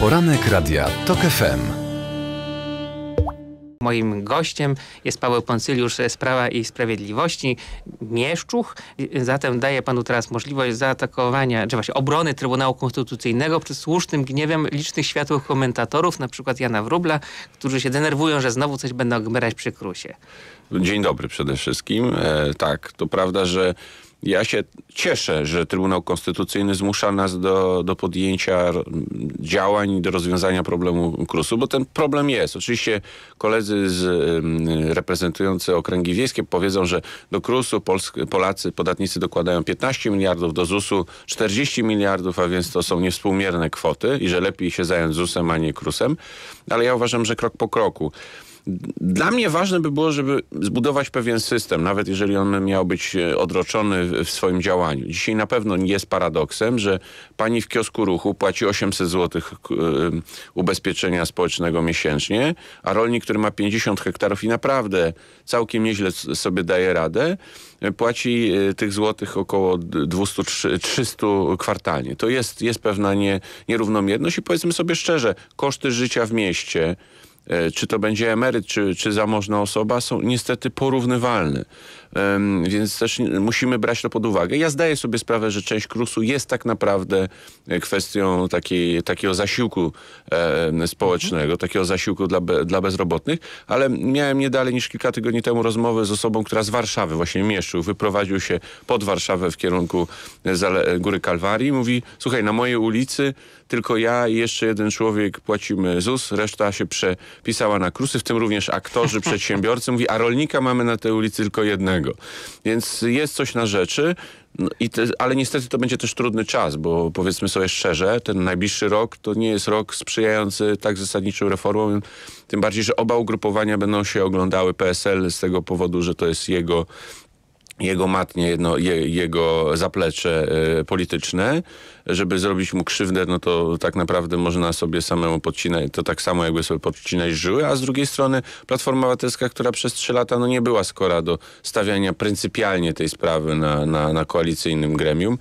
Poranek Radia TOK FM. Moim gościem jest Paweł Poncyliusz z Prawa i Sprawiedliwości, Mieszczuch. Zatem daję panu teraz możliwość zaatakowania, czy właśnie obrony Trybunału Konstytucyjnego przez słusznym gniewem licznych światłych komentatorów, na przykład Jana Wrubla, którzy się denerwują, że znowu coś będą gmerać przy krusie. Dzień dobry przede wszystkim. E, tak, to prawda, że ja się cieszę, że Trybunał Konstytucyjny zmusza nas do, do podjęcia działań, do rozwiązania problemu krusu, bo ten problem jest. Oczywiście koledzy z, reprezentujący okręgi wiejskie powiedzą, że do krusu Polacy, podatnicy dokładają 15 miliardów, do ZUS-u 40 miliardów, a więc to są niewspółmierne kwoty i że lepiej się zająć ZUS-em, a nie krusem. Ale ja uważam, że krok po kroku. Dla mnie ważne by było, żeby zbudować pewien system, nawet jeżeli on miał być e, odroczony w swoim działaniu. Dzisiaj na pewno nie jest paradoksem, że pani w kiosku ruchu płaci 800 zł e, ubezpieczenia społecznego miesięcznie, a rolnik, który ma 50 hektarów i naprawdę całkiem nieźle sobie daje radę, e, płaci tych złotych około 200-300 kwartalnie. To jest, jest pewna nie, nierównomierność i powiedzmy sobie szczerze, koszty życia w mieście, E, czy to będzie emeryt, czy, czy zamożna osoba, są niestety porównywalne. Więc też musimy brać to pod uwagę. Ja zdaję sobie sprawę, że część krusu jest tak naprawdę e, kwestią takiej, takiego zasiłku społecznego, mhm. takiego zasiłku dla, dla bezrobotnych, ale miałem nie dalej niż kilka tygodni temu rozmowę z osobą, która z Warszawy właśnie mieszczył, wyprowadził się pod Warszawę w kierunku Góry Kalwarii. Mówi, słuchaj, na mojej ulicy tylko ja i jeszcze jeden człowiek płacimy ZUS, reszta się przepisała na KRUSy, w tym również aktorzy, przedsiębiorcy. Mówi, a rolnika mamy na tej ulicy tylko jednego innego. Więc jest coś na rzeczy, no te, ale niestety to będzie też trudny czas, bo powiedzmy sobie szczerze, ten najbliższy rok to nie jest rok sprzyjający tak zasadniczym reformom, tym bardziej, że oba ugrupowania będą się oglądały PSL z tego powodu, że to jest jego jego matnie, jedno, je, jego zaplecze y, polityczne, żeby zrobić mu krzywdę, no to tak naprawdę można sobie samemu podcinać, to tak samo jakby sobie podcinać żyły, a z drugiej strony Platforma Obywatelska, która przez trzy lata no nie była skora do stawiania pryncypialnie tej sprawy na, na, na koalicyjnym gremium,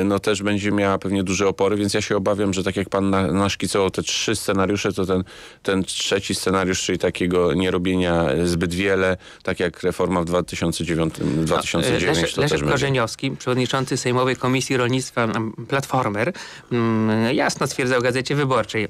y, no też będzie miała pewnie duże opory, więc ja się obawiam, że tak jak pan na, naszkicował te trzy scenariusze, to ten, ten trzeci scenariusz, czyli takiego nierobienia zbyt wiele, tak jak reforma w 2009 2009 Leszek, Leszek Korzeniowski, będzie. przewodniczący Sejmowej Komisji Rolnictwa mm, Platformer, mm, jasno stwierdzał w Gazecie Wyborczej, e,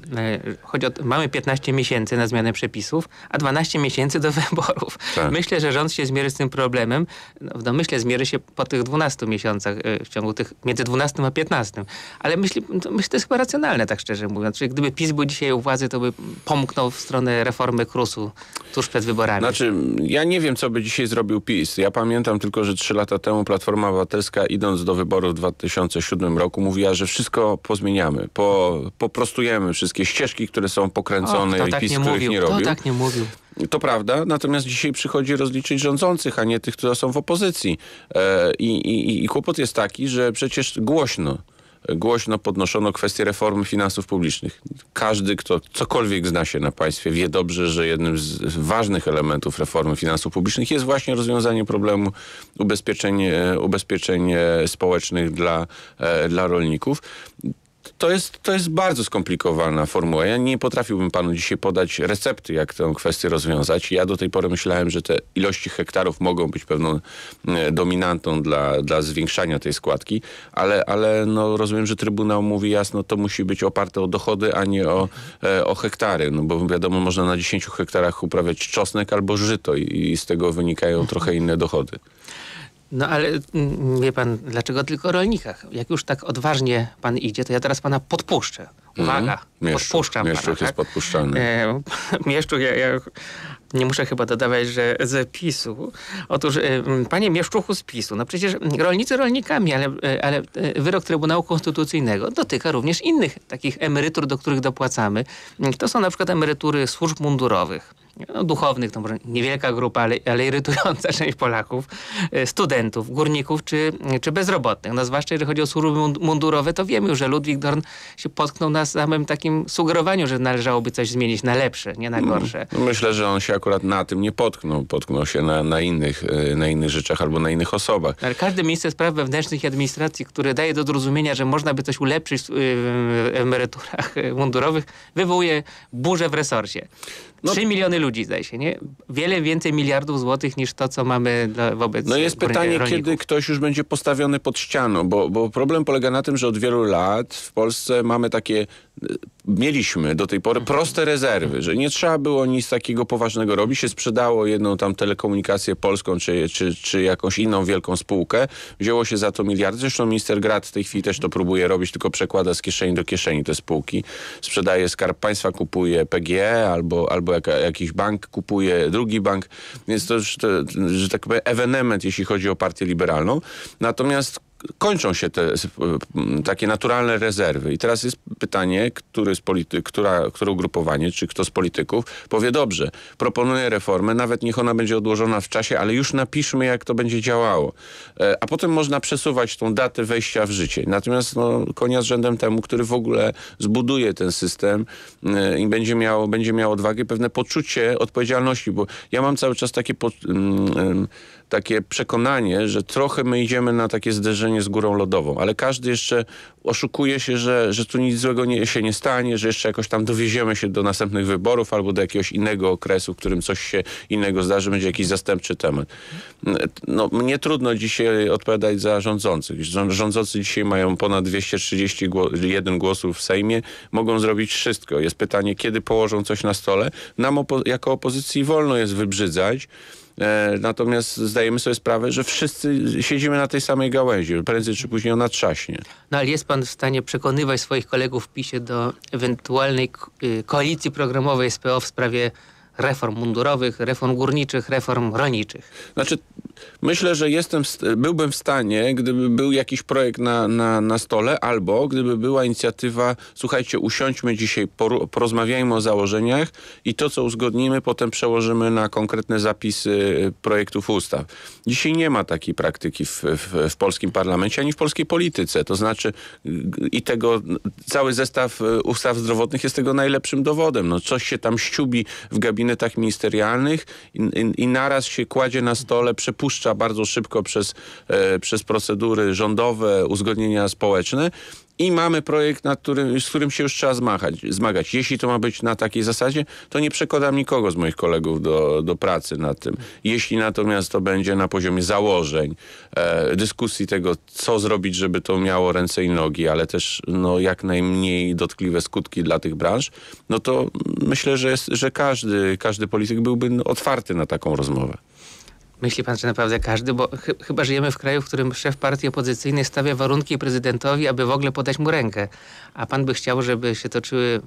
choć od, mamy 15 miesięcy na zmianę przepisów, a 12 miesięcy do wyborów. Tak. Myślę, że rząd się zmierzy z tym problemem. No, w domyśle no, zmierzy się po tych 12 miesiącach, e, w ciągu tych między 12 a 15. Ale myślę, to, myślę, to jest chyba racjonalne, tak szczerze mówiąc. Czyli gdyby PiS był dzisiaj u władzy, to by pomknął w stronę reformy KRUS-u tuż przed wyborami. Znaczy, ja nie wiem, co by dzisiaj zrobił PiS. Ja pamiętam tylko tylko, że trzy lata temu Platforma Obywatelska idąc do wyborów w 2007 roku mówiła, że wszystko pozmieniamy, po, poprostujemy wszystkie ścieżki, które są pokręcone i tak PiS, nie których mówił, nie robił. Kto tak nie mówił. To prawda, natomiast dzisiaj przychodzi rozliczyć rządzących, a nie tych, którzy są w opozycji. E, i, i, I kłopot jest taki, że przecież głośno głośno podnoszono kwestię reformy finansów publicznych. Każdy, kto cokolwiek zna się na państwie, wie dobrze, że jednym z ważnych elementów reformy finansów publicznych jest właśnie rozwiązanie problemu ubezpieczeń, ubezpieczeń społecznych dla, e, dla rolników to jest, to jest bardzo skomplikowana formuła. Ja nie potrafiłbym panu dzisiaj podać recepty, jak tę kwestię rozwiązać. Ja do tej pory myślałem, że te ilości hektarów mogą być pewną e, dominantą dla, dla zwiększania tej składki, ale, ale no rozumiem, że Trybunał mówi jasno, to musi być oparte o dochody, a nie o, e, o hektary, no bo wiadomo, można na 10 hektarach uprawiać czosnek albo żyto i, i z tego wynikają trochę inne dochody. No ale mm, wie pan, dlaczego tylko o rolnikach? Jak już tak odważnie pan idzie, to ja teraz pana podpuszczę. Mhm. Uwaga, podpuszczam Mieszczuk pana, jest tak? podpuszczalny. E, mieszczuk, ja, ja nie muszę chyba dodawać, że z PiSu. Otóż, e, panie Mieszczuchu z PiSu, no przecież rolnicy rolnikami, ale, e, ale e, wyrok Trybunału Konstytucyjnego dotyka również innych takich emerytur, do których dopłacamy. To są na przykład emerytury służb mundurowych no, duchownych, to może niewielka grupa, ale, ale irytująca część Polaków, e, studentów, górników czy, czy bezrobotnych. No, zwłaszcza jeżeli chodzi o służby mundurowe, to wiemy już, że Ludwik Dorn się potknął na samym takim sugerowaniu, że należałoby coś zmienić na lepsze, nie na mm, gorsze. No myślę, że on się akurat na tym nie potknął. Potknął się na, na, innych, e, na innych rzeczach albo na innych osobach. Ale każdy minister spraw wewnętrznych i administracji, który daje do zrozumienia, że można by coś ulepszyć w emeryturach e, mundurowych, wywołuje burzę w resorcie. No, 3 miliony ludzi, zdaje się, nie? Wiele więcej miliardów złotych niż to, co mamy dla, wobec No jest pytanie, rolników. kiedy ktoś już będzie postawiony pod ścianą, bo, bo problem polega na tym, że od wielu lat w Polsce mamy takie mieliśmy do tej pory mhm. proste rezerwy, że nie trzeba było nic takiego poważnego robić. Się sprzedało jedną tam telekomunikację polską czy, czy, czy jakąś inną wielką spółkę. Wzięło się za to miliardy. Zresztą minister Grat w tej chwili też to próbuje robić, tylko przekłada z kieszeni do kieszeni te spółki. Sprzedaje Skarb Państwa, kupuje PGE albo, albo jakiś bank, kupuje drugi bank. Więc to, już, to, że tak powiem, ewenement, jeśli chodzi o partię liberalną. Natomiast kończą się te takie naturalne rezerwy. I teraz jest pytanie, który z polity, która, które ugrupowanie, czy kto z polityków powie dobrze, proponuję reformę, nawet niech ona będzie odłożona w czasie, ale już napiszmy, jak to będzie działało. E, a potem można przesuwać tą datę wejścia w życie. Natomiast no, konia z rzędem temu, który w ogóle zbuduje ten system e, i będzie miał, będzie miał odwagę, pewne poczucie odpowiedzialności, bo ja mam cały czas takie... Po, takie przekonanie, że trochę my idziemy na takie zderzenie z górą lodową, ale każdy jeszcze oszukuje się, że, że tu nic złego nie, się nie stanie, że jeszcze jakoś tam dowieziemy się do następnych wyborów albo do jakiegoś innego okresu, w którym coś się innego zdarzy, będzie jakiś zastępczy temat. No, mnie trudno dzisiaj odpowiadać za rządzących. Rządzący dzisiaj mają ponad 231 głosów w Sejmie, mogą zrobić wszystko. Jest pytanie, kiedy położą coś na stole. Nam opo jako opozycji wolno jest wybrzydzać, E, natomiast zdajemy sobie sprawę, że wszyscy siedzimy na tej samej gałęzi. Prędzej czy później ona trzaśnie. No ale jest pan w stanie przekonywać swoich kolegów w PiSie do ewentualnej y, koalicji programowej z PO w sprawie reform mundurowych, reform górniczych, reform rolniczych. Znaczy, Myślę, że jestem, byłbym w stanie, gdyby był jakiś projekt na, na, na stole, albo gdyby była inicjatywa, słuchajcie, usiądźmy dzisiaj, porozmawiajmy o założeniach i to, co uzgodnimy, potem przełożymy na konkretne zapisy y, projektów ustaw. Dzisiaj nie ma takiej praktyki w, w, w polskim parlamencie, ani w polskiej polityce. To znaczy y, i tego, cały zestaw y, ustaw zdrowotnych jest tego najlepszym dowodem. No, coś się tam ściubi w gabinetach ministerialnych i, i, i naraz się kładzie na stole, przepływa puszcza bardzo szybko przez, e, przez procedury rządowe, uzgodnienia społeczne. I mamy projekt, nad którym, z którym się już trzeba zmachać, zmagać. Jeśli to ma być na takiej zasadzie, to nie przekładam nikogo z moich kolegów do, do pracy nad tym. Jeśli natomiast to będzie na poziomie założeń, e, dyskusji tego, co zrobić, żeby to miało ręce i nogi, ale też no, jak najmniej dotkliwe skutki dla tych branż, no to myślę, że, jest, że każdy, każdy polityk byłby no, otwarty na taką rozmowę. Myśli pan, że naprawdę każdy? Bo chyba żyjemy w kraju, w którym szef partii opozycyjnej stawia warunki prezydentowi, aby w ogóle podać mu rękę. A pan by chciał, żeby się toczyły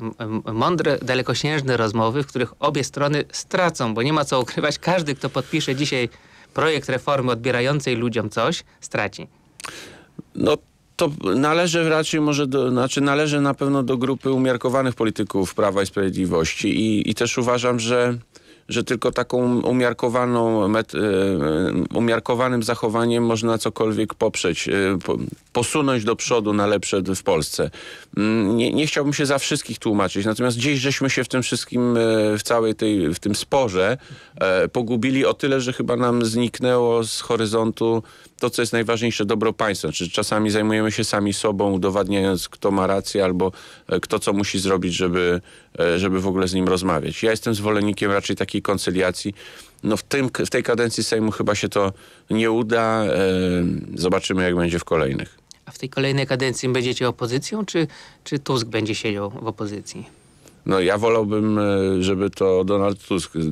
mądre, dalekosiężne rozmowy, w których obie strony stracą, bo nie ma co ukrywać. Każdy, kto podpisze dzisiaj projekt reformy odbierającej ludziom coś, straci. No to należy raczej może, do, znaczy należy na pewno do grupy umiarkowanych polityków Prawa i Sprawiedliwości i, i też uważam, że że tylko taką umiarkowaną, e, umiarkowanym zachowaniem można cokolwiek poprzeć, e, posunąć do przodu na lepsze w Polsce. Mm, nie, nie chciałbym się za wszystkich tłumaczyć, natomiast gdzieś żeśmy się w tym wszystkim, e, w całej tej, w tym sporze pogubili o tyle, że chyba nam zniknęło z horyzontu to, co jest najważniejsze, dobro państwa. Czy znaczy, czasami zajmujemy się sami sobą, udowadniając, kto ma rację albo e, kto co musi zrobić, żeby, e, żeby w ogóle z nim rozmawiać. Ja jestem zwolennikiem raczej takiej koncyliacji. No w, tym, w tej kadencji Sejmu chyba się to nie uda. E, zobaczymy, jak będzie w kolejnych. A w tej kolejnej kadencji będziecie opozycją, czy, czy Tusk będzie siedział w opozycji? No ja wolałbym, e, żeby to Donald Tusk e, e,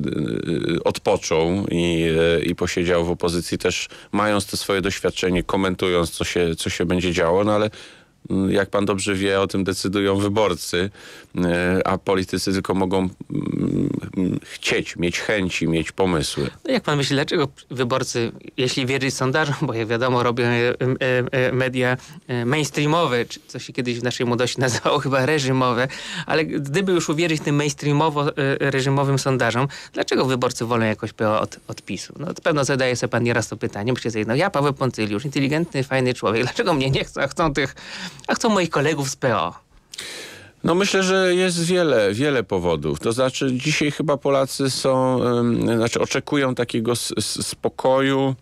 odpoczął i, i posiedział w opozycji też, mając to swoje doświadczenie, komentując, co się, co się będzie działo, no ale Mm, jak pan dobrze wie, o tym decydują wyborcy, e, a politycy tylko mogą mm, mm, chcieć, mieć chęci, mieć pomysły. No jak pan myśli, dlaczego wyborcy, jeśli wierzyć sondażom, bo jak wiadomo robią e, e, media mainstreamowe, czy co się kiedyś w naszej młodości nazywało chyba reżimowe, ale gdyby już uwierzyć tym mainstreamowo-reżimowym sondażom, dlaczego wyborcy wolą jakoś PO od, od PiSu? No to pewno zadaje sobie pan nieraz to pytanie, bo się no ja Paweł Pontyliusz, inteligentny, fajny człowiek, dlaczego mnie nie chcą, chcą tych a chcą moich kolegów z PO. No myślę, że jest wiele, wiele powodów. To znaczy dzisiaj chyba Polacy są, znaczy oczekują takiego spokoju,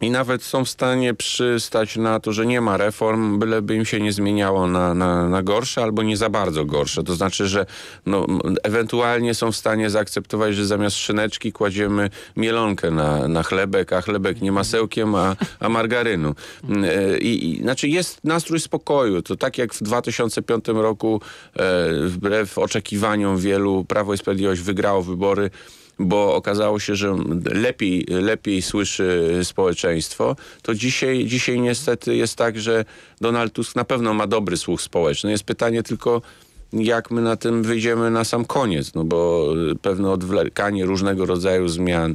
i nawet są w stanie przystać na to, że nie ma reform, byleby im się nie zmieniało na, na, na gorsze albo nie za bardzo gorsze. To znaczy, że no, ewentualnie są w stanie zaakceptować, że zamiast szyneczki kładziemy mielonkę na, na chlebek, a chlebek nie masełkiem, a, a margarynu. Mm, e, I, I, znaczy jest nastrój spokoju. To tak jak w 2005 roku, e, wbrew oczekiwaniom wielu, Prawo i Sprawiedliwość wygrało wybory bo okazało się, że lepiej, lepiej słyszy społeczeństwo, to dzisiaj, dzisiaj niestety jest tak, że Donald Tusk na pewno ma dobry słuch społeczny. Jest pytanie tylko, jak my na tym wyjdziemy na sam koniec, no bo pewne odwlekanie różnego rodzaju zmian,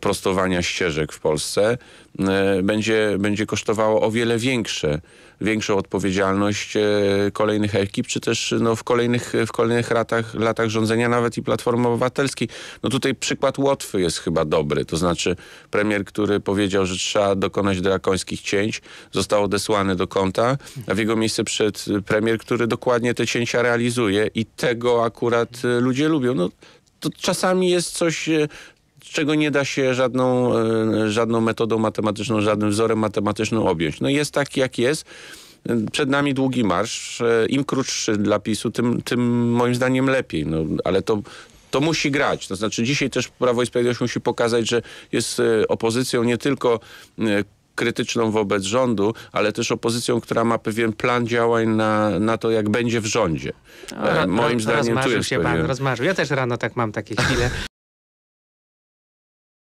prostowania ścieżek w Polsce e, będzie, będzie kosztowało o wiele większe większą odpowiedzialność e, kolejnych ekip, czy też no, w, kolejnych, w kolejnych latach, latach rządzenia nawet i Platformy Obywatelskiej. No tutaj przykład Łotwy jest chyba dobry, to znaczy premier, który powiedział, że trzeba dokonać drakońskich cięć, został odesłany do konta, a w jego miejsce przed premier, który dokładnie te cięcia realizuje i tego akurat e, ludzie lubią. No, to czasami jest coś e, czego nie da się żadną, e, żadną metodą matematyczną, żadnym wzorem matematycznym objąć. No jest tak, jak jest. Przed nami długi marsz. E, Im krótszy dla PiSu, tym, tym moim zdaniem lepiej. No, ale to, to musi grać. To znaczy dzisiaj też Prawo i Sprawiedliwość musi pokazać, że jest e, opozycją nie tylko krytyczną wobec rządu, ale też opozycją, która ma pewien plan działań na, na to, jak będzie w rządzie. O, Moim zdaniem tu się pewien... pan, rozmarzył. Ja też rano tak mam takie chwile.